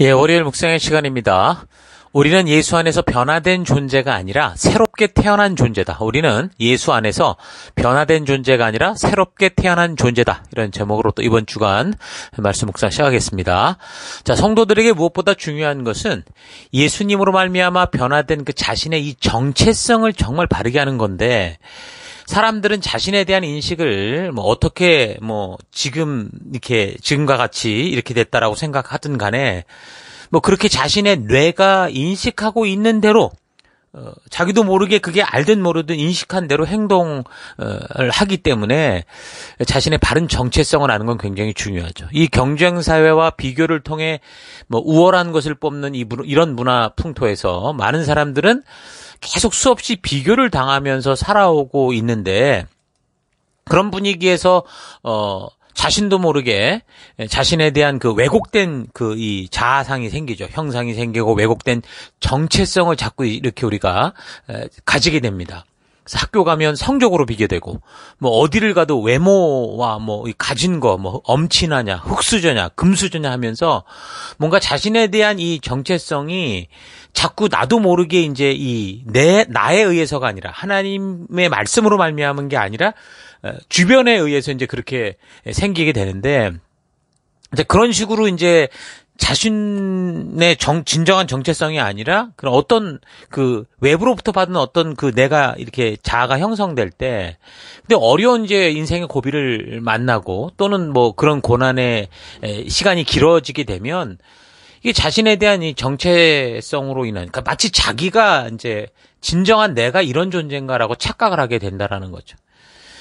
예, 월요일 묵상의 시간입니다. 우리는 예수 안에서 변화된 존재가 아니라 새롭게 태어난 존재다. 우리는 예수 안에서 변화된 존재가 아니라 새롭게 태어난 존재다. 이런 제목으로 또 이번 주간 말씀 묵상 시작하겠습니다. 자, 성도들에게 무엇보다 중요한 것은 예수님으로 말미암아 변화된 그 자신의 이 정체성을 정말 바르게 하는 건데 사람들은 자신에 대한 인식을 뭐 어떻게 뭐 지금 이렇게 지금과 같이 이렇게 됐다라고 생각하든 간에 뭐 그렇게 자신의 뇌가 인식하고 있는 대로 어, 자기도 모르게 그게 알든 모르든 인식한 대로 행동을 어, 하기 때문에 자신의 바른 정체성을 아는 건 굉장히 중요하죠. 이 경쟁 사회와 비교를 통해 뭐 우월한 것을 뽑는 이, 이런 문화 풍토에서 많은 사람들은 계속 수없이 비교를 당하면서 살아오고 있는데 그런 분위기에서 어 자신도 모르게 예, 자신에 대한 그 왜곡된 그 이 자아상이 생기죠. 형상이 생기고 왜곡된 정체성을 자꾸 이렇게 우리가 가지게 됩니다. 학교 가면 성적으로 비교되고 뭐 어디를 가도 외모와 뭐 가진 거 뭐 엄친하냐 흙수저냐 금수저냐 하면서 뭔가 자신에 대한 이 정체성이 자꾸 나도 모르게 이제 이 내 나에 의해서가 아니라 하나님의 말씀으로 말미암은 게 아니라 어, 주변에 의해서 이제 그렇게 생기게 되는데 이제 그런 식으로 이제 자신의 정, 진정한 정체성이 아니라 그런 어떤 그 외부로부터 받은 어떤 그 내가 이렇게 자아가 형성될 때 근데 어려운 이제 인생의 고비를 만나고 또는 뭐 그런 고난의 시간이 길어지게 되면 이게 자신에 대한 이 정체성으로 인한 그러니까 마치 자기가 이제 진정한 내가 이런 존재인가라고 착각을 하게 된다라는 거죠.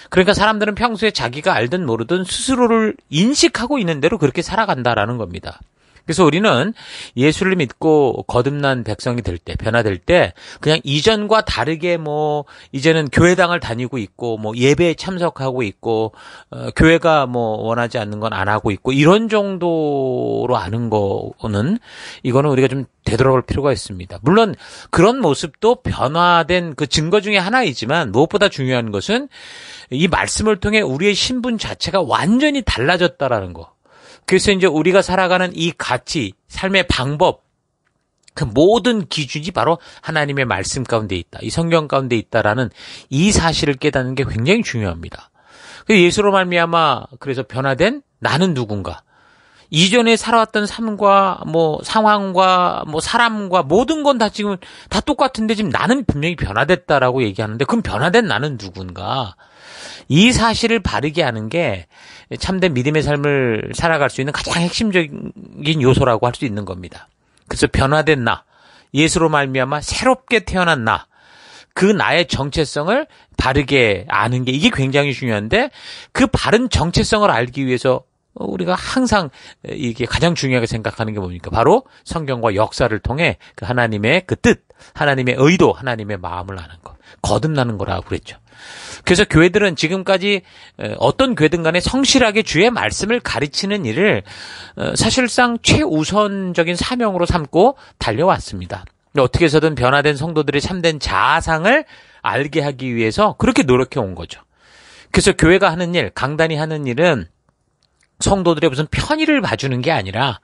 그러니까 사람들은 평소에 자기가 알든 모르든 스스로를 인식하고 있는 대로 그렇게 살아간다라는 겁니다. 그래서 우리는 예수를 믿고 거듭난 백성이 될 때, 변화될 때, 그냥 이전과 다르게 뭐, 이제는 교회당을 다니고 있고, 뭐, 예배에 참석하고 있고, 어, 교회가 뭐, 원하지 않는 건 안 하고 있고, 이런 정도로 아는 거는, 이거는 우리가 좀 되돌아볼 필요가 있습니다. 물론, 그런 모습도 변화된 그 증거 중에 하나이지만, 무엇보다 중요한 것은, 이 말씀을 통해 우리의 신분 자체가 완전히 달라졌다라는 거. 그래서 이제 우리가 살아가는 이 가치, 삶의 방법, 그 모든 기준이 바로 하나님의 말씀 가운데 있다. 이 성경 가운데 있다라는 이 사실을 깨닫는 게 굉장히 중요합니다. 예수로 말미암아 그래서 변화된 나는 누군가. 이전에 살아왔던 삶과 뭐 상황과 뭐 사람과 모든 건 다 지금 다 똑같은데 지금 나는 분명히 변화됐다라고 얘기하는데 그럼 변화된 나는 누군가? 이 사실을 바르게 하는 게 참된 믿음의 삶을 살아갈 수 있는 가장 핵심적인 요소라고 할 수 있는 겁니다. 그래서 변화된 나, 예수로 말미암아 새롭게 태어난 나, 그 나의 정체성을 바르게 아는 게 이게 굉장히 중요한데 그 바른 정체성을 알기 위해서 우리가 항상 이게 가장 중요하게 생각하는 게 뭡니까? 바로 성경과 역사를 통해 그 하나님의 그 뜻, 하나님의 의도, 하나님의 마음을 아는 것, 거듭나는 거라고 그랬죠. 그래서 교회들은 지금까지 어떤 교회든 간에 성실하게 주의 말씀을 가르치는 일을 어, 사실상 최우선적인 사명으로 삼고 달려왔습니다. 어떻게 해서든 변화된 성도들의 참된 자아상을 알게 하기 위해서 그렇게 노력해 온 거죠. 그래서 교회가 하는 일, 강단이 하는 일은 성도들의 무슨 편의를 봐주는 게 아니라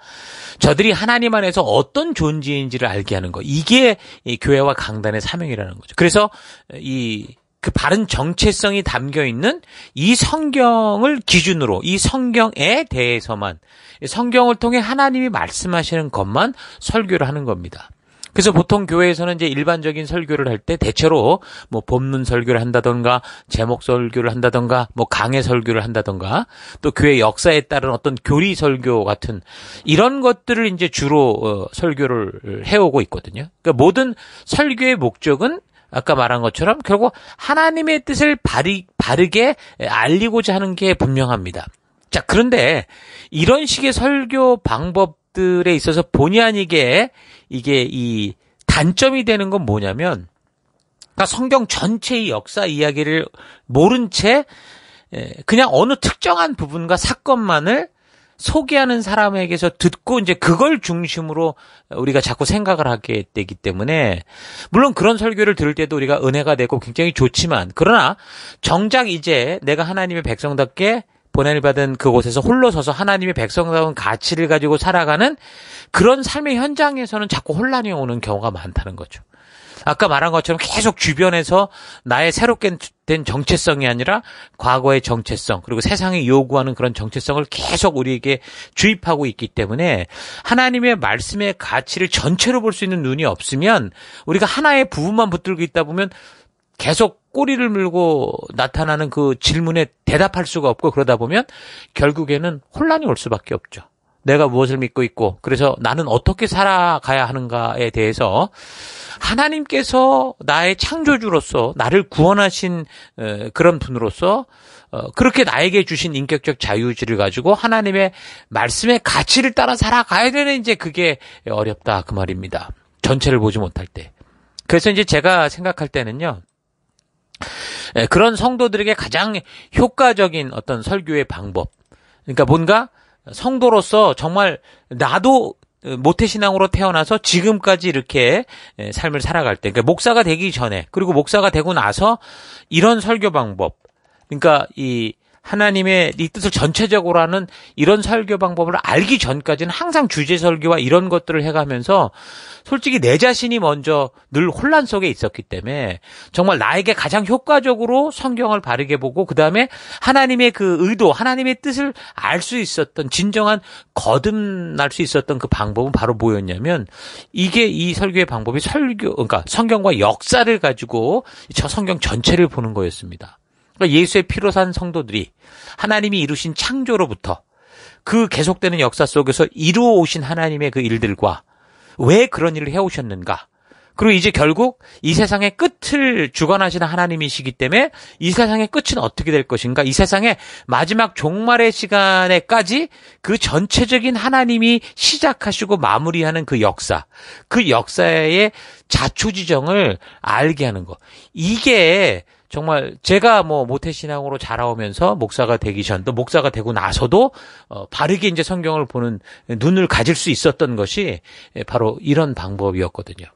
저들이 하나님 안에서 어떤 존재인지를 알게 하는 거. 이게 이 교회와 강단의 사명이라는 거죠. 그래서 이그 바른 정체성이 담겨 있는 이 성경을 기준으로 이 성경에 대해서만 성경을 통해 하나님이 말씀하시는 것만 설교를 하는 겁니다. 그래서 보통 교회에서는 이제 일반적인 설교를 할 때 대체로 뭐 법문 설교를 한다던가 제목 설교를 한다던가 뭐강의 설교를 한다던가 또 교회 역사에 따른 어떤 교리 설교 같은 이런 것들을 이제 주로 어, 설교를 해오고 있거든요. 그러니까 모든 설교의 목적은 아까 말한 것처럼 결국 하나님의 뜻을 바리, 바르게 알리고자 하는 게 분명합니다. 자, 그런데 이런 식의 설교 방법들에 있어서 본의 아니게 이게 이 단점이 되는 건 뭐냐면 그러니까 성경 전체의 역사 이야기를 모른 채 그냥 어느 특정한 부분과 사건만을 소개하는 사람에게서 듣고 이제 그걸 중심으로 우리가 자꾸 생각을 하게 되기 때문에 물론 그런 설교를 들을 때도 우리가 은혜가 되고 굉장히 좋지만 그러나 정작 이제 내가 하나님의 백성답게 보내을 받은 그곳에서 홀로 서서 하나님의 백성다운 가치를 가지고 살아가는 그런 삶의 현장에서는 자꾸 혼란이 오는 경우가 많다는 거죠. 아까 말한 것처럼 계속 주변에서 나의 새롭게 된 정체성이 아니라 과거의 정체성 그리고 세상이 요구하는 그런 정체성을 계속 우리에게 주입하고 있기 때문에 하나님의 말씀의 가치를 전체로 볼 수 있는 눈이 없으면 우리가 하나의 부분만 붙들고 있다 보면 계속 꼬리를 물고 나타나는 그 질문에 대답할 수가 없고 그러다 보면 결국에는 혼란이 올 수밖에 없죠. 내가 무엇을 믿고 있고 그래서 나는 어떻게 살아가야 하는가에 대해서 하나님께서 나의 창조주로서 나를 구원하신 어, 그런 분으로서 어, 그렇게 나에게 주신 인격적 자유의지를 가지고 하나님의 말씀의 가치를 따라 살아가야 되는 이제 그게 어렵다 그 말입니다. 전체를 보지 못할 때. 그래서 이제 제가 생각할 때는요. 그런 성도들에게 가장 효과적인 어떤 설교의 방법. 그러니까 뭔가 성도로서 정말 나도 모태 신앙으로 태어나서 지금까지 이렇게 예, 삶을 살아갈 때, 그러니까 목사가 되기 전에 그리고 목사가 되고 나서 이런 설교 방법, 그러니까 이 하나님의 이 뜻을 전체적으로 하는 이런 설교 방법을 알기 전까지는 항상 주제 설교와 이런 것들을 해가면서 솔직히 내 자신이 먼저 늘 혼란 속에 있었기 때문에 정말 나에게 가장 효과적으로 성경을 바르게 보고 그 다음에 하나님의 그 의도, 하나님의 뜻을 알 수 있었던 진정한 거듭날 수 있었던 그 방법은 바로 뭐였냐면 이게 이 설교의 방법이 설교, 그러니까 성경과 역사를 가지고 저 성경 전체를 보는 거였습니다. 그러니까 예수의 피로 산 성도들이 하나님이 이루신 창조로부터 그 계속되는 역사 속에서 이루어 오신 하나님의 그 일들과 왜 그런 일을 해오셨는가. 그리고 이제 결국 이 세상의 끝을 주관하시는 하나님이시기 때문에 이 세상의 끝은 어떻게 될 것인가? 이 세상의 마지막 종말의 시간에까지 그 전체적인 하나님이 시작하시고 마무리하는 그 역사, 그 역사의 자초지정을 알게 하는 것. 이게 정말 제가 뭐 모태 신앙으로 자라오면서 목사가 되기 전또 목사가 되고 나서도 어 바르게 이제 성경을 보는 눈을 가질 수 있었던 것이 예, 바로 이런 방법이었거든요.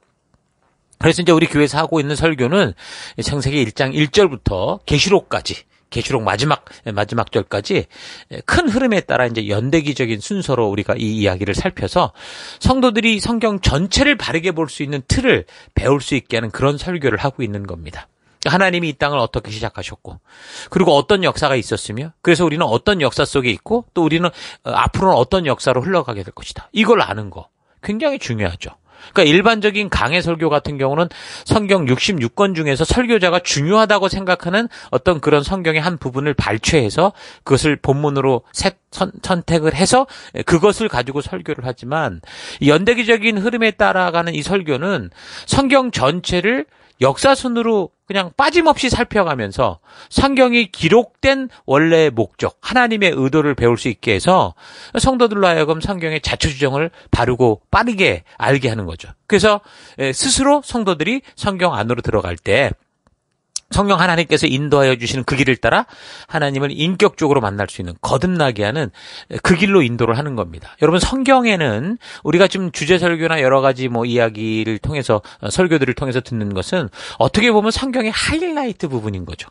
그래서 이제 우리 교회에서 하고 있는 설교는 창세기 1장 1절부터 계시록까지 계시록 마지막 예, 마지막 절까지 예, 큰 흐름에 따라 이제 연대기적인 순서로 우리가 이 이야기를 살펴서 성도들이 성경 전체를 바르게 볼 수 있는 틀을 배울 수 있게 하는 그런 설교를 하고 있는 겁니다. 하나님이 이 땅을 어떻게 시작하셨고, 그리고 어떤 역사가 있었으며, 그래서 우리는 어떤 역사 속에 있고, 또 우리는 어, 앞으로는 어떤 역사로 흘러가게 될 것이다. 이걸 아는 거 굉장히 중요하죠. 그러니까 일반적인 강해 설교 같은 경우는 성경 66권 중에서 설교자가 중요하다고 생각하는 어떤 그런 성경의 한 부분을 발췌해서 그것을 본문으로 선택을 해서 그것을 가지고 설교를 하지만 연대기적인 흐름에 따라가는 이 설교는 성경 전체를 역사순으로 그냥 빠짐없이 살펴가면서 성경이 기록된 원래의 목적, 하나님의 의도를 배울 수 있게 해서 성도들로 하여금 성경의 자초지정을 바르고 빠르게 알게 하는 거죠. 그래서 스스로 성도들이 성경 안으로 들어갈 때 성령 하나님께서 인도하여 주시는 그 길을 따라 하나님을 인격적으로 만날 수 있는 거듭나게 하는 그 길로 인도를 하는 겁니다. 여러분 성경에는 우리가 지금 주제 설교나 여러 가지 뭐 이야기를 통해서 어, 설교들을 통해서 듣는 것은 어떻게 보면 성경의 하이라이트 부분인 거죠.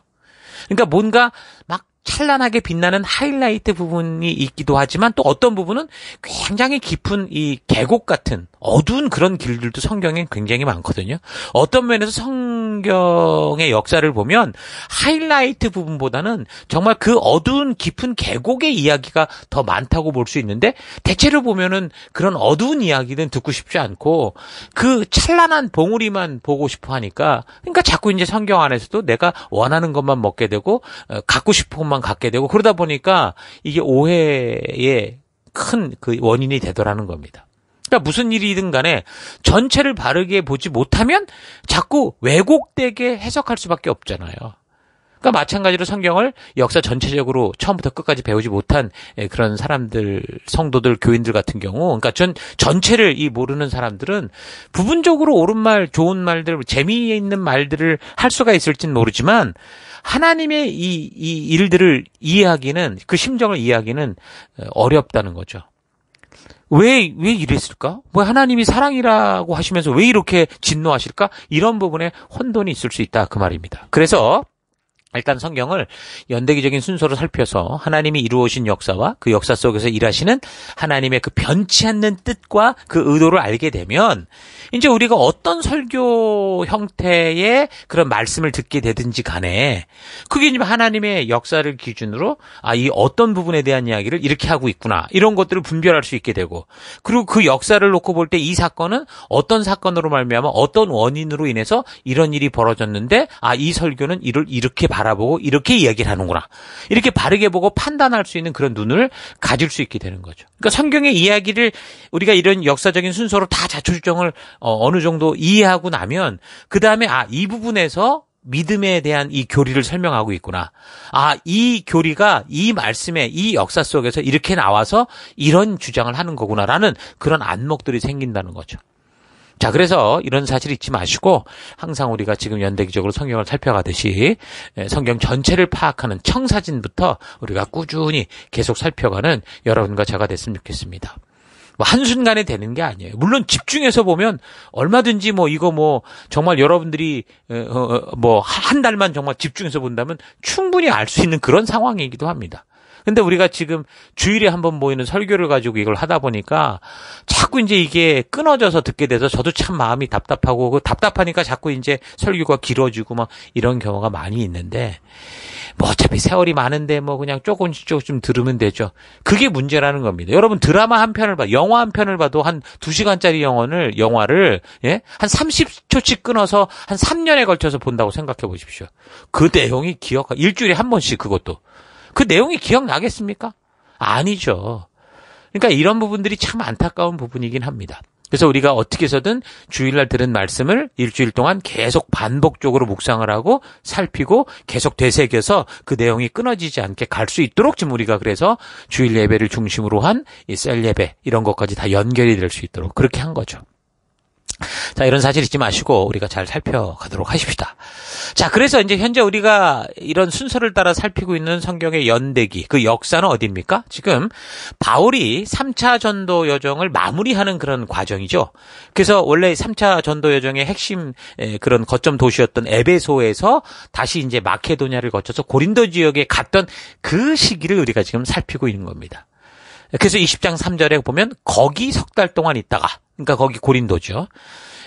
그러니까 뭔가 막 찬란하게 빛나는 하이라이트 부분이 있기도 하지만 또 어떤 부분은 굉장히 깊은 이 계곡 같은 어두운 그런 길들도 성경엔 굉장히 많거든요. 어떤 면에서 성 성경의 역사를 보면 하이라이트 부분보다는 정말 그 어두운 깊은 계곡의 이야기가 더 많다고 볼 수 있는데 대체로 보면은 그런 어두운 이야기는 듣고 싶지 않고 그 찬란한 봉우리만 보고 싶어 하니까 그러니까 자꾸 이제 성경 안에서도 내가 원하는 것만 먹게 되고 어, 갖고 싶은 것만 갖게 되고 그러다 보니까 이게 오해의 큰 그 원인이 되더라는 겁니다. 것이다. 무슨 일이든 간에 전체를 바르게 보지 못하면 자꾸 왜곡되게 해석할 수밖에 없잖아요. 그러니까 마찬가지로 성경을 역사 전체적으로 처음부터 끝까지 배우지 못한 예, 그런 사람들, 성도들, 교인들 같은 경우, 그러니까 전 전체를 이 모르는 사람들은 부분적으로 옳은 말, 좋은 말들, 재미있는 말들을 할 수가 있을지는 모르지만 하나님의 이, 이 일들을 이해하기는 그 심정을 이해하기는 어, 어렵다는 거죠. 왜, 왜 이랬을까? 왜 뭐 하나님이 사랑이라고 하시면서 왜 이렇게 진노하실까? 이런 부분에 혼돈이 있을 수 있다. 그 말입니다. 그래서 일단 성경을 연대기적인 순서로 살펴서 하나님이 이루어신 역사와 그 역사 속에서 일하시는 하나님의 그 변치 않는 뜻과 그 의도를 알게 되면 이제 우리가 어떤 설교 형태의 그런 말씀을 듣게 되든지 간에 그게 이제 하나님의 역사를 기준으로 아, 이 어떤 부분에 대한 이야기를 이렇게 하고 있구나. 이런 것들을 분별할 수 있게 되고 그리고 그 역사를 놓고 볼 때 이 사건은 어떤 사건으로 말미암아 어떤 원인으로 인해서 이런 일이 벌어졌는데 아, 이 설교는 이를 이렇게 바 바라보고 이렇게 이야기를 하는구나. 이렇게 바르게 보고 판단할 수 있는 그런 눈을 가질 수 있게 되는 거죠. 그러니까 성경의 이야기를 우리가 이런 역사적인 순서로 다 자초지정을 어, 어느 정도 이해하고 나면 그 다음에 아 이 부분에서 믿음에 대한 이 교리를 설명하고 있구나. 아, 이 교리가 이 말씀에 이 역사 속에서 이렇게 나와서 이런 주장을 하는 거구나라는 그런 안목들이 생긴다는 거죠. 자, 그래서 이런 사실 잊지 마시고 항상 우리가 지금 연대기적으로 성경을 살펴가듯이 예, 성경 전체를 파악하는 청사진부터 우리가 꾸준히 계속 살펴가는 여러분과 제가 됐으면 좋겠습니다. 뭐 한순간에 되는 게 아니에요. 물론 집중해서 보면 얼마든지 뭐 이거 뭐 정말 여러분들이 어, 어, 어, 뭐한 달만 정말 집중해서 본다면 충분히 알 수 있는 그런 상황이기도 합니다. 근데 우리가 지금 주일에 한 번 모이는 설교를 가지고 이걸 하다 보니까 자꾸 이제 이게 끊어져서 듣게 돼서 저도 참 마음이 답답하고 그 답답하니까 자꾸 이제 설교가 길어지고 막 이런 경우가 많이 있는데 뭐 어차피 세월이 많은데 뭐 그냥 조금씩 조금씩 들으면 되죠. 그게 문제라는 겁니다. 여러분 드라마 한 편을 봐, 영화 한 편을 봐도 한2시간짜리 영화를 영화를 예? 한 30초씩 끊어서 한 3년에 걸쳐서 본다고 생각해 보십시오. 그 내용이 기억하 일주일에 한 번씩 그것도 그 내용이 기억나겠습니까? 아니죠. 그러니까 이런 부분들이 참 안타까운 부분이긴 합니다. 그래서 우리가 어떻게 해서든 주일날 들은 말씀을 일주일 동안 계속 반복적으로 묵상을 하고 살피고 계속 되새겨서 그 내용이 끊어지지 않게 갈 수 있도록 지금 우리가 그래서 주일 예배를 중심으로 한 이 셀 예배 이런 것까지 다 연결이 될 수 있도록 그렇게 한 거죠. 자, 이런 사실 잊지 마시고 우리가 잘 살펴가도록 하십시다. 자, 그래서 이제 현재 우리가 이런 순서를 따라 살피고 있는 성경의 연대기, 그 역사는 어디입니까? 지금 바울이 3차 전도 여정을 마무리하는 그런 과정이죠. 그래서 원래 3차 전도 여정의 핵심 그런 거점 도시였던 에베소에서 다시 이제 마케도냐를 거쳐서 고린도 지역에 갔던 그 시기를 우리가 지금 살피고 있는 겁니다. 그래서 20장 3절에 보면 거기 석 달 동안 있다가 그러니까 거기 고린도죠.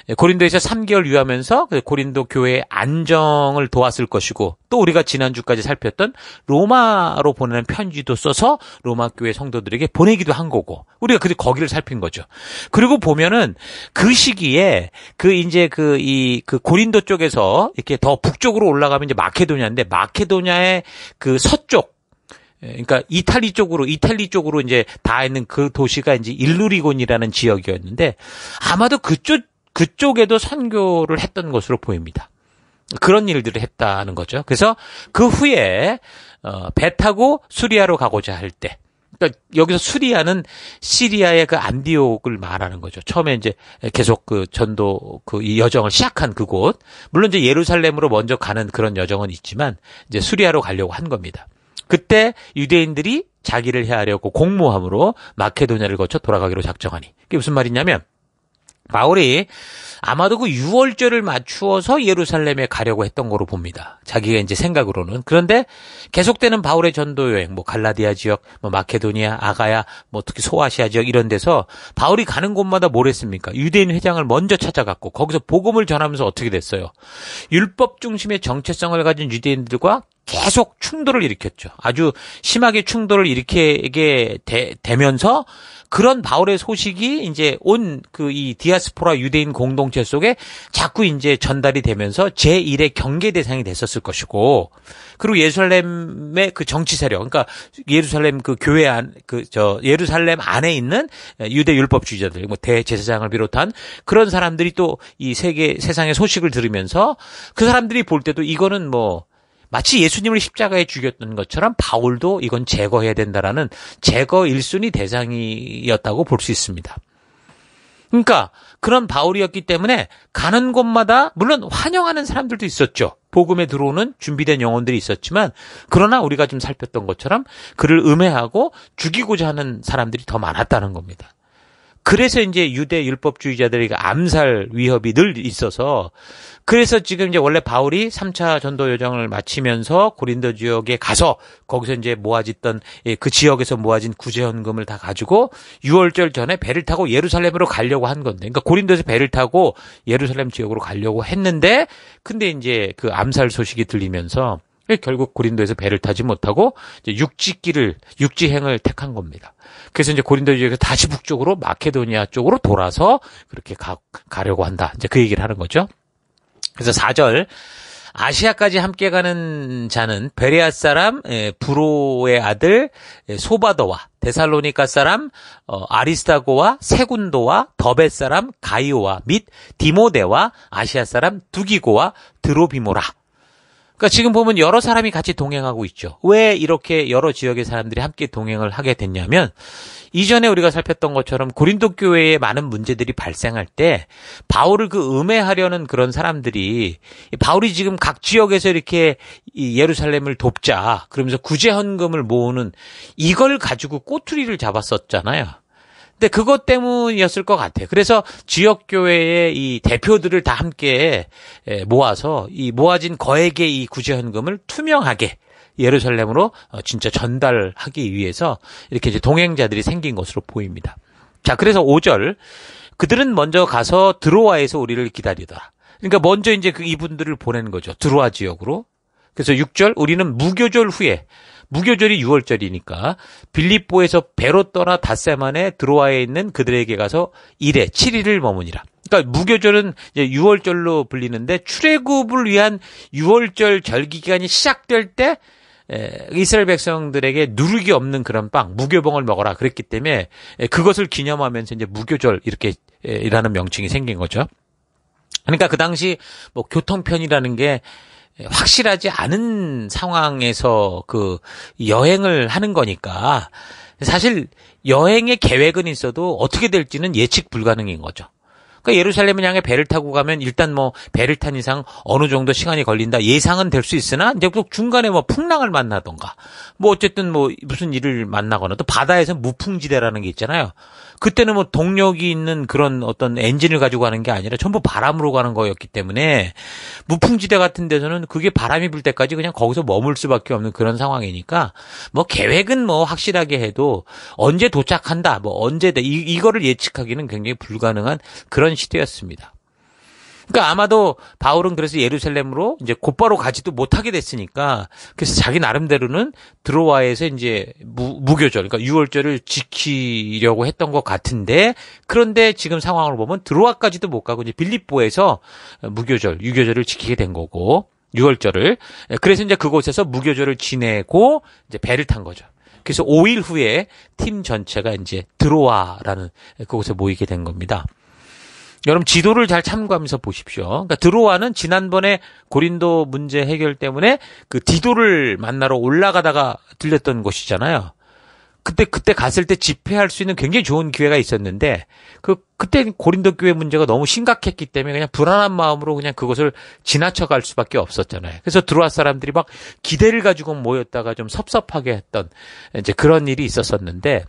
예, 고린도에서 3개월 유하면서 그 고린도 교회의 안정을 도왔을 것이고 또 우리가 지난주까지 살폈던 로마로 보내는 편지도 써서 로마 교회 성도들에게 보내기도 한 거고 우리가 그 거기를 살핀 거죠. 그리고 보면은 그 시기에 그 이제 그 이그 그 고린도 쪽에서 이렇게 더 북쪽으로 올라가면 이제 마케도냐인데 마케도냐의 그 서쪽 예, 그러니까 이탈리 쪽으로 이탈리 쪽으로 이제 다 있는 그 도시가 이제 일루리곤이라는 지역이었는데 아마도 그쪽 그쪽에도 선교를 했던 것으로 보입니다. 그런 일들을 했다는 거죠. 그래서 그 후에 어, 배 타고 수리아로 가고자 할 때, 그러니까 여기서 수리아는 시리아의 그 안디옥을 말하는 거죠. 처음에 이제 계속 그 전도 그 여정을 시작한 그곳, 물론 이제 예루살렘으로 먼저 가는 그런 여정은 있지만 이제 수리아로 가려고 한 겁니다. 그때 유대인들이 자기를 해하려고 공모함으로 마케도냐를 거쳐 돌아가기로 작정하니. 그게 무슨 말이냐면 바울이 아마도 그 유월절을 맞추어서 예루살렘에 가려고 했던 거로 봅니다. 자기가 이제 생각으로는. 그런데 계속되는 바울의 전도 여행, 뭐 갈라디아 지역, 뭐 마케도니아, 아가야, 뭐 특히 소아시아 지역 이런 데서 바울이 가는 곳마다 뭘 했습니까? 유대인 회장을 먼저 찾아갔고 거기서 복음을 전하면서 어떻게 됐어요? 율법 중심의 정체성을 가진 유대인들과 계속 충돌을 일으켰죠. 아주 심하게 충돌을 일으키게 되, 되면서 그런 바울의 소식이 이제 온 그 이 디아스포라 유대인 공동체 속에 자꾸 이제 전달이 되면서 제1의 경계 대상이 됐었을 것이고 그리고 예루살렘의 그 정치 세력 그러니까 예루살렘 그 교회 안그 저 예루살렘 안에 있는 유대 율법주의자들 뭐 대제사장을 비롯한 그런 사람들이 또 이 세계 세상의 소식을 들으면서 그 사람들이 볼 때도 이거는 뭐 마치 예수님을 십자가에 죽였던 것처럼 바울도 이건 제거해야 된다라는 제거 일순위 대상이었다고 볼 수 있습니다. 그러니까 그런 바울이었기 때문에 가는 곳마다 물론 환영하는 사람들도 있었죠. 복음에 들어오는 준비된 영혼들이 있었지만 그러나 우리가 좀 살폈던 것처럼 그를 음해하고 죽이고자 하는 사람들이 더 많았다는 겁니다. 그래서 이제 유대 율법주의자들이 암살 위협이 늘 있어서 그래서 지금 이제 원래 바울이 3차 전도 여정을 마치면서 고린도 지역에 가서 거기서 이제 모아졌던 예, 그 지역에서 모아진 구제 현금을 다 가지고 6월절 전에 배를 타고 예루살렘으로 가려고 한 건데 그러니까 고린도에서 배를 타고 예루살렘 지역으로 가려고 했는데 근데 이제 그 암살 소식이 들리면서 결국 고린도에서 배를 타지 못하고 육지길을 육지행을 택한 겁니다. 그래서 이제 고린도 지역에서 다시 북쪽으로 마케도니아 쪽으로 돌아서 그렇게 가, 가려고 한다. 이제 그 얘기를 하는 거죠. 그래서 4절 아시아까지 함께 가는 자는 베레아 사람 브로의 예, 아들 예, 소바더와 데살로니카 사람 어, 아리스타고와 세군도와 더베 사람 가이오와 및 디모데와 아시아 사람 두기고와 드로비모라 그러니까 지금 보면 여러 사람이 같이 동행하고 있죠. 왜 이렇게 여러 지역의 사람들이 함께 동행을 하게 됐냐면 이전에 우리가 살폈던 것처럼 고린도 교회에 많은 문제들이 발생할 때 바울을 그 음해하려는 그런 사람들이 바울이 지금 각 지역에서 이렇게 이 예루살렘을 돕자 그러면서 구제 헌금을 모으는 이걸 가지고 꼬투리를 잡았었잖아요. 근데 그것 때문이었을 것 같아요. 그래서 지역 교회의 이 대표들을 다 함께 예, 모아서 이 모아진 거액의 이 구제 현금을 투명하게 예루살렘으로 어, 진짜 전달하기 위해서 이렇게 이제 동행자들이 생긴 것으로 보입니다. 자, 그래서 5절 그들은 먼저 가서 드로아에서 우리를 기다리다. 그러니까 먼저 이제 그 이분들을 보낸 거죠. 드로아 지역으로. 그래서 6절 우리는 무교절 후에 무교절이 6월절이니까 빌립보에서 배로 떠나 닷새 만에 드로아에 있는 그들에게 가서 일에 7일을 머무니라. 그러니까 무교절은 이제 6월절로 불리는데 출애굽을 위한 6월절 절기 기간이 시작될 때 에, 이스라엘 백성들에게 누룩이 없는 그런 빵, 무교봉을 먹어라 그랬기 때문에 에, 그것을 기념하면서 이제 무교절 이렇게 에, 이라는 명칭이 생긴 거죠. 그러니까 그 당시 뭐 교통편이라는 게 예, 확실하지 않은 상황에서 그 여행을 하는 거니까 사실 여행의 계획은 있어도 어떻게 될지는 예측 불가능인 거죠. 그러니까 예루살렘을 향해 배를 타고 가면 일단 뭐 배를 탄 이상 어느 정도 시간이 걸린다 예상은 될 수 있으나 이제 꼭 중간에 뭐 풍랑을 만나던가 뭐 어쨌든 뭐 무슨 일을 만나거나 또 바다에서 무풍지대라는 게 있잖아요. 그때는 뭐 동력이 있는 그런 어떤 엔진을 가지고 가는 게 아니라 전부 바람으로 가는 거였기 때문에 무풍지대 같은 데서는 그게 바람이 불 때까지 그냥 거기서 머물 수밖에 없는 그런 상황이니까 뭐 계획은 뭐 확실하게 해도 언제 도착한다, 뭐 언제 이, 이거를 예측하기는 굉장히 불가능한 그런 시대였습니다. 그러니까 아마도 바울은 그래서 예루살렘으로 이제 곧바로 가지도 못하게 됐으니까 그래서 자기 나름대로는 드로아에서 이제 무, 무교절 그러니까 유월절을 지키려고 했던 것 같은데 그런데 지금 상황을 보면 드로아까지도 못 가고 이제 빌립보에서 무교절 유교절을 지키게 된 거고 유월절을 그래서 이제 그곳에서 무교절을 지내고 이제 배를 탄 거죠. 그래서 5일 후에 팀 전체가 이제 드로아라는 그곳에 모이게 된 겁니다. 여러분 지도를 잘 참고하면서 보십시오. 그러니까 드로아는 지난번에 고린도 문제 해결 때문에 그 디도를 만나러 올라가다가 들렸던 곳이잖아요. 그때 그때 갔을 때 집회할 수 있는 굉장히 좋은 기회가 있었는데 그 그때 고린도 교회 문제가 너무 심각했기 때문에 그냥 불안한 마음으로 그냥 그것을 지나쳐 갈 수밖에 없었잖아요. 그래서 드로왔 사람들이 막 기대를 가지고 모였다가 좀 섭섭하게 했던 이제 그런 일이 있었었는데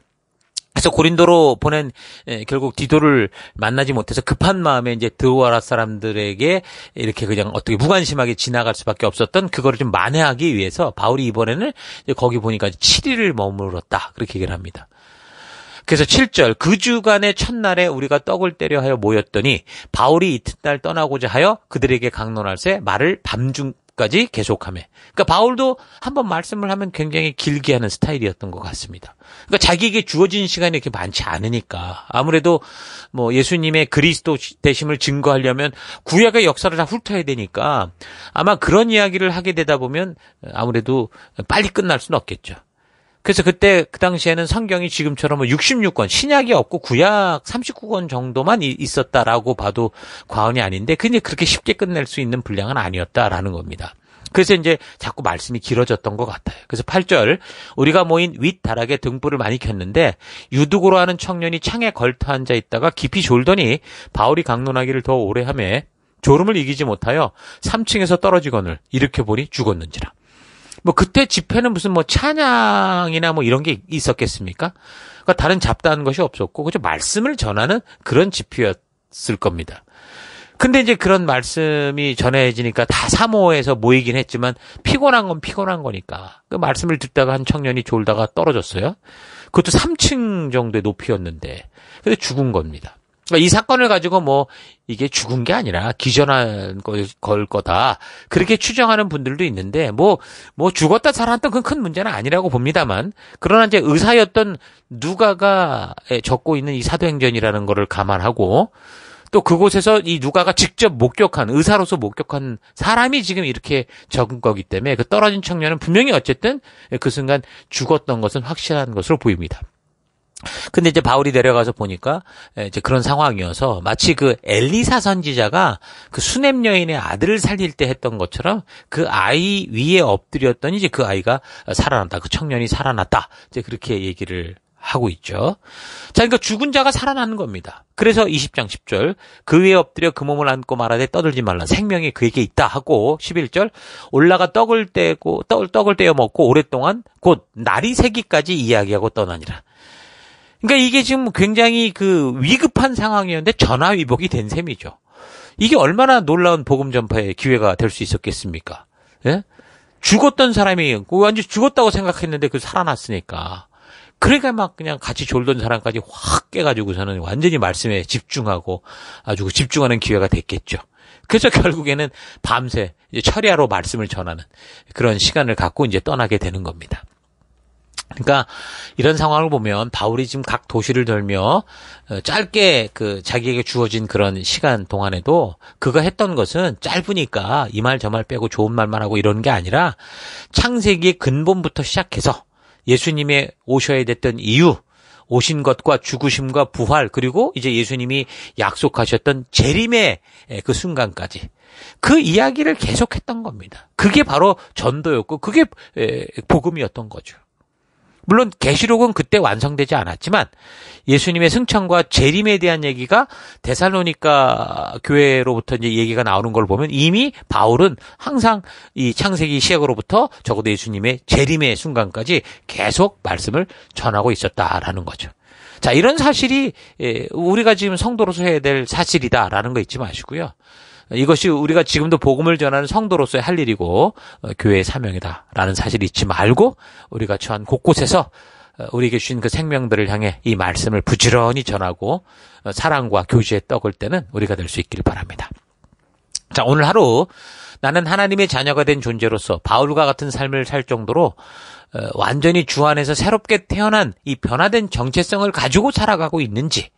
그래서 고린도로 보낸 에, 예, 결국 디도를 만나지 못해서 급한 마음에 이제 드로아라 사람들에게 이렇게 그냥 어떻게 무관심하게 지나갈 수밖에 없었던 그거를 좀 만회하기 위해서 바울이 이번에는 거기 보니까 7일을 머물렀다 그렇게 얘기를 합니다. 그래서 7절 그 주간의 첫날에 우리가 떡을 때려 하여 모였더니 바울이 이튿날 떠나고자 하여 그들에게 강론할새 말을 밤중 끝까지 계속함에. 그러니까 바울도 한번 말씀을 하면 굉장히 길게 하는 스타일이었던 것 같습니다. 그러니까 자기에게 주어진 시간이 이렇게 많지 않으니까 아무래도 뭐 예수님의 그리스도 대심을 증거하려면 구약의 역사를 다 훑어야 되니까 아마 그런 이야기를 하게 되다 보면 아무래도 빨리 끝날 수는 없겠죠. 그래서 그때 그 당시에는 성경이 지금처럼 66권 뭐 신약이 없고 구약 39권 정도만 있었다라고 봐도 과언이 아닌데 그냥 그렇게 쉽게 끝낼 수 있는 분량은 아니었다라는 겁니다. 그래서 이제 자꾸 말씀이 길어졌던 것 같아요. 그래서 8절 우리가 모인 윗다락에 등불을 많이 켰는데 유독으로 하는 청년이 창에 걸터 앉아 있다가 깊이 졸더니 바울이 강론하기를 더 오래 하며 졸음을 이기지 못하여 3층에서 떨어지거늘 일으켜 보니 죽었는지라. 뭐 그때 집회는 무슨 뭐 찬양이나 뭐 이런 게 있었겠습니까? 그러니까 다른 잡다한 것이 없었고 그저 말씀을 전하는 그런 집회였을 겁니다. 근데 이제 그런 말씀이 전해지니까 다 사모해서 모이긴 했지만 피곤한 건 피곤한 거니까 그 말씀을 듣다가 한 청년이 졸다가 떨어졌어요. 그것도 3층 정도의 높이였는데 그래서 죽은 겁니다. 그러니까 이 사건을 가지고 뭐 이게 죽은 게 아니라 기전한걸 거다 그렇게 추정하는 분들도 있는데 뭐뭐 뭐 죽었다 살았던 그큰 문제는 아니라고 봅니다만 그러나 이제 의사였던 누가가 예, 적고 있는 이 사도행전이라는 거를 감안하고 또 그곳에서 이 누가가 직접 목격한 의사로서 목격한 사람이 지금 이렇게 적은 거기 때문에 그 떨어진 청년은 분명히 어쨌든 그 순간 죽었던 것은 확실한 것으로 보입니다. 근데 이제 바울이 내려가서 보니까 예, 이제 그런 상황이어서 마치 그 엘리사 선지자가 그수냅 여인의 아들을 살릴 때 했던 것처럼 그 아이 위에 엎드렸더니 이제 그 아이가 살아났다. 그 청년이 살아났다. 이제 그렇게 얘기를 하고 있죠. 자, 그러니까 죽은 자가 살아나는 겁니다. 그래서 20장 10절 그 위에 엎드려 그 몸을 안고 말하되 떠들지 말라 생명이 그에게 있다 하고 11절 올라가 떡을 떼고 떡, 떡을 떼어 먹고 오랫동안 곧 날이 새기까지 이야기하고 떠나니라. 그러니까 이게 지금 굉장히 그 위급한 상황이었는데 전화위복이 된 셈이죠. 이게 얼마나 놀라운 복음 전파의 기회가 될 수 있었겠습니까? 예? 죽었던 사람이 완전 죽었다고 생각했는데 그 살아났으니까. 그러니까 막 그냥 같이 졸던 사람까지 확 깨가지고서는 완전히 말씀에 집중하고 아주 그 집중하는 기회가 됐겠죠. 그래서 결국에는 밤새 이제 철야로 말씀을 전하는 그런 시간을 갖고 이제 떠나게 되는 겁니다. 그러니까 이런 상황을 보면 바울이 지금 각 도시를 돌며 어, 짧게 그 자기에게 주어진 그런 시간 동안에도 그가 했던 것은 짧으니까 이 말 저 말 빼고 좋은 말만 하고 이런 게 아니라 창세기의 근본부터 시작해서 예수님의 오셔야 됐던 이유 오신 것과 죽으심과 부활 그리고 이제 예수님이 약속하셨던 재림의 그 순간까지 그 이야기를 계속했던 겁니다. 그게 바로 전도였고 그게 복음이었던 거죠. 물론 계시록은 그때 완성되지 않았지만 예수님의 승천과 재림에 대한 얘기가 데살로니카 교회로부터 이제 얘기가 나오는 걸 보면 이미 바울은 항상 이 창세기 시작으로부터 적어도 예수님의 재림의 순간까지 계속 말씀을 전하고 있었다라는 거죠. 자, 이런 사실이 예, 우리가 지금 성도로서 해야 될 사실이다라는 거 잊지 마시고요. 이것이 우리가 지금도 복음을 전하는 성도로서의 할 일이고 어, 교회의 사명이다라는 사실 잊지 말고 우리가 처한 곳곳에서 어, 우리에게 주신 그 생명들을 향해 이 말씀을 부지런히 전하고 어, 사랑과 교제에 떡을 때는 우리가 될 수 있기를 바랍니다. 자, 오늘 하루 나는 하나님의 자녀가 된 존재로서 바울과 같은 삶을 살 정도로 완전히 주 안에서 새롭게 태어난 이 변화된 정체성을 가지고 살아가고 있는지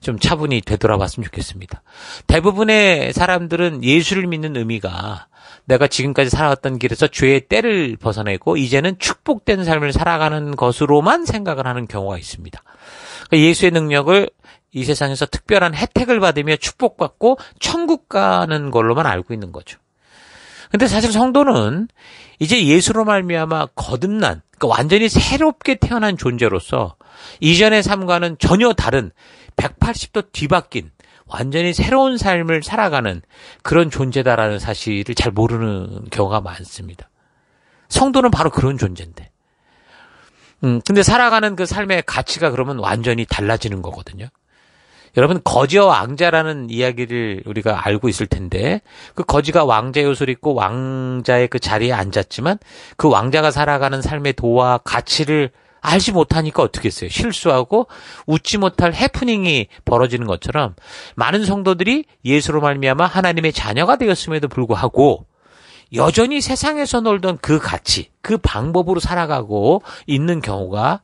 좀 차분히 되돌아봤으면 좋겠습니다. 대부분의 사람들은 예수를 믿는 의미가 내가 지금까지 살아왔던 길에서 죄의 때를 벗어내고 이제는 축복된 삶을 살아가는 것으로만 생각을 하는 경우가 있습니다. 그러니까 예수의 능력을 이 세상에서 특별한 혜택을 받으며 축복받고 천국 가는 걸로만 알고 있는 거죠. 근데 사실 성도는 이제 예수로 말미암아 거듭난 그러니까 완전히 새롭게 태어난 존재로서 이전의 삶과는 전혀 다른 180도 뒤바뀐 완전히 새로운 삶을 살아가는 그런 존재다라는 사실을 잘 모르는 경우가 많습니다. 성도는 바로 그런 존재인데. 음, 근데 살아가는 그 삶의 가치가 그러면 완전히 달라지는 거거든요. 여러분 거지와 왕자라는 이야기를 우리가 알고 있을 텐데 그 거지가 왕자의 옷을 입고 왕자의 그 자리에 앉았지만 그 왕자가 살아가는 삶의 도와 가치를 알지 못하니까 어떻게 했어요? 실수하고 웃지 못할 해프닝이 벌어지는 것처럼 많은 성도들이 예수로 말미암아 하나님의 자녀가 되었음에도 불구하고 여전히 세상에서 놀던 그 가치, 그 방법으로 살아가고 있는 경우가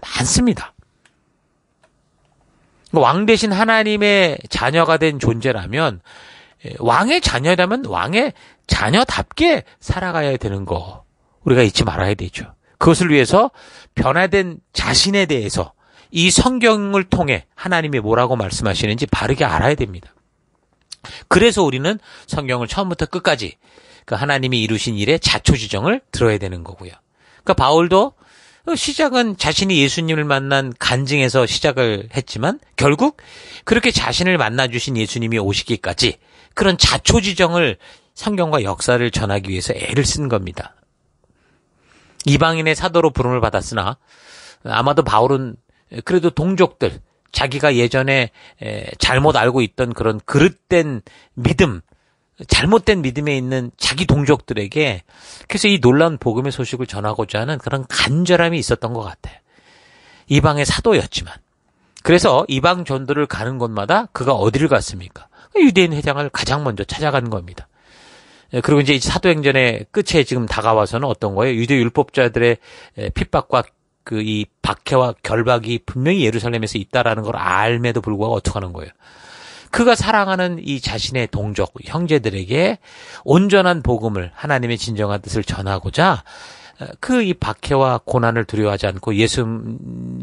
많습니다. 왕 대신 하나님의 자녀가 된 존재라면 예, 왕의 자녀라면 왕의 자녀답게 살아가야 되는 거 우리가 잊지 말아야 되죠. 그것을 위해서 변화된 자신에 대해서 이 성경을 통해 하나님이 뭐라고 말씀하시는지 바르게 알아야 됩니다. 그래서 우리는 성경을 처음부터 끝까지 그 하나님이 이루신 일의 자초지정을 들어야 되는 거고요. 그러니까 바울도 시작은 자신이 예수님을 만난 간증에서 시작을 했지만 결국 그렇게 자신을 만나주신 예수님이 오시기까지 그런 자초지정을 성경과 역사를 전하기 위해서 애를 쓴 겁니다. 이방인의 사도로 부름을 받았으나 아마도 바울은 그래도 동족들 자기가 예전에 잘못 알고 있던 그런 그릇된 믿음 잘못된 믿음에 있는 자기 동족들에게 그래서 이 놀라운 복음의 소식을 전하고자 하는 그런 간절함이 있었던 것 같아. 이방의 사도였지만. 그래서 이방 전도를 가는 곳마다 그가 어디를 갔습니까? 유대인 회장을 가장 먼저 찾아간 겁니다. 예, 그리고 이제 사도행전의 끝에 지금 다가와서는 어떤 거예요? 유대 율법자들의 예, 핍박과 그 이 박해와 결박이 분명히 예루살렘에서 있다라는 걸 알매도 불구하고 어떻게 하는 거예요? 그가 사랑하는 이 자신의 동족 형제들에게 온전한 복음을 하나님의 진정한 뜻을 전하고자 어, 그이 박해와 고난을 두려워하지 않고 예수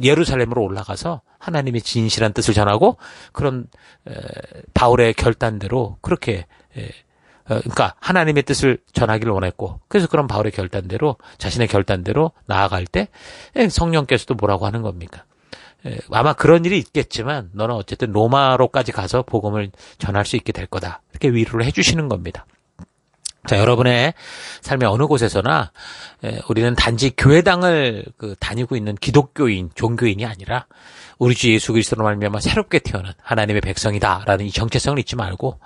예루살렘으로 올라가서 하나님의 진실한 뜻을 전하고 그런 어, 바울의 결단대로 그렇게 예, 어, 그러니까 하나님의 뜻을 전하기를 원했고 그래서 그런 바울의 결단대로 자신의 결단대로 나아갈 때 예, 성령께서도 뭐라고 하는 겁니까? 예, 아마 그런 일이 있겠지만 너는 어쨌든 로마로까지 가서 복음을 전할 수 있게 될 거다. 이렇게 위로를 해주시는 겁니다. 자, 여러분의 삶의 어느 곳에서나 예, 우리는 단지 교회당을 그 다니고 있는 기독교인, 종교인이 아니라 우리 주 예수 그리스도로 말미암아 새롭게 태어난 하나님의 백성이다라는 이 정체성을 잊지 말고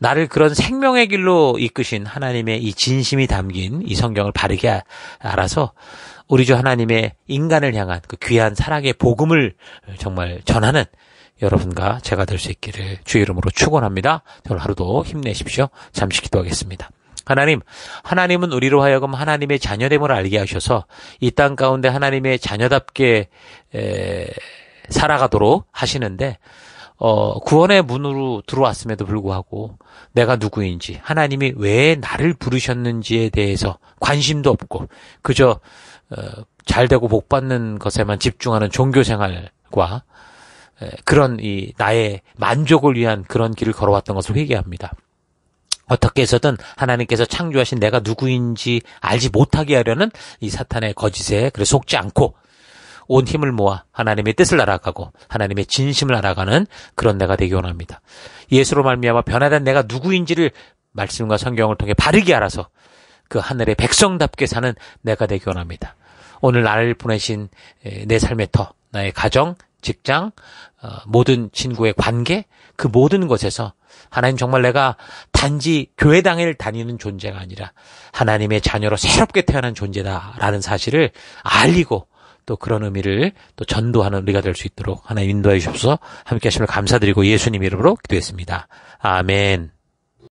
나를 그런 생명의 길로 이끄신 하나님의 이 진심이 담긴 이 성경을 바르게 아, 알아서 우리 주 하나님의 인간을 향한 그 귀한 사랑의 복음을 정말 전하는 여러분과 제가 될 수 있기를 주 이름으로 축원합니다. 오늘 하루도 힘내십시오. 잠시 기도하겠습니다. 하나님, 하나님은 우리로 하여금 하나님의 자녀됨을 알게 하셔서 이 땅 가운데 하나님의 자녀답게 에... 살아가도록 하시는데 어, 구원의 문으로 들어왔음에도 불구하고 내가 누구인지, 하나님이 왜 나를 부르셨는지에 대해서 관심도 없고, 그저, 어, 잘 되고 복 받는 것에만 집중하는 종교 생활과, 에, 그런 이, 나의 만족을 위한 그런 길을 걸어왔던 것을 회개합니다. 어떻게 해서든 하나님께서 창조하신 내가 누구인지 알지 못하게 하려는 이 사탄의 거짓에 그래 속지 않고 온 힘을 모아 하나님의 뜻을 알아가고 하나님의 진심을 알아가는 그런 내가 되기 원합니다. 예수로 말미암아 변화된 내가 누구인지를 말씀과 성경을 통해 바르게 알아서 그 하늘의 백성답게 사는 내가 되기 원합니다. 오늘 나를 보내신 내 삶의 터, 나의 가정, 직장, 어, 모든 친구의 관계, 그 모든 것에서 하나님 정말 내가 단지 교회당을 다니는 존재가 아니라 하나님의 자녀로 새롭게 태어난 존재다라는 사실을 알리고 또 그런 의미를 또 전도하는 우리가 될 수 있도록 하나님 인도해 주셔서 함께 하심을 감사드리고 예수님 이름으로 기도했습니다. 아멘.